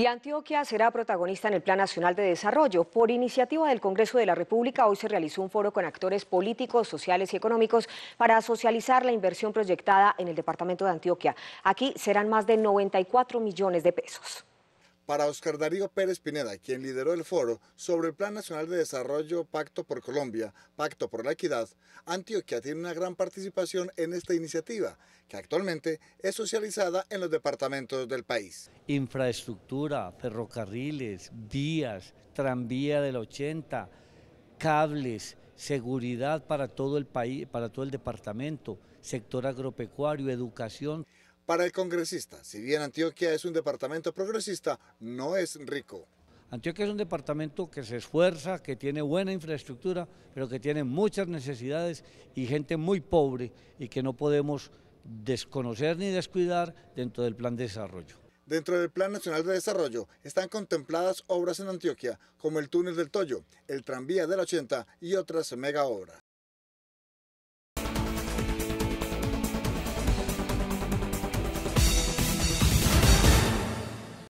Y Antioquia será protagonista en el Plan Nacional de Desarrollo. Por iniciativa del Congreso de la República, hoy se realizó un foro con actores políticos, sociales y económicos para socializar la inversión proyectada en el departamento de Antioquia. Aquí serán más de 94 millones de pesos. Para Oscar Darío Pérez Pineda, quien lideró el foro sobre el Plan Nacional de Desarrollo Pacto por Colombia, Pacto por la Equidad, Antioquia tiene una gran participación en esta iniciativa, que actualmente es socializada en los departamentos del país. Infraestructura, ferrocarriles, vías, tranvía del 80, cables, seguridad para todo el país, para todo el departamento, sector agropecuario, educación. Para el congresista, si bien Antioquia es un departamento progresista, no es rico. Antioquia es un departamento que se esfuerza, que tiene buena infraestructura, pero que tiene muchas necesidades y gente muy pobre y que no podemos desconocer ni descuidar dentro del plan de desarrollo. Dentro del Plan Nacional de Desarrollo están contempladas obras en Antioquia como el túnel del Toyo, el tranvía del 80 y otras mega obras.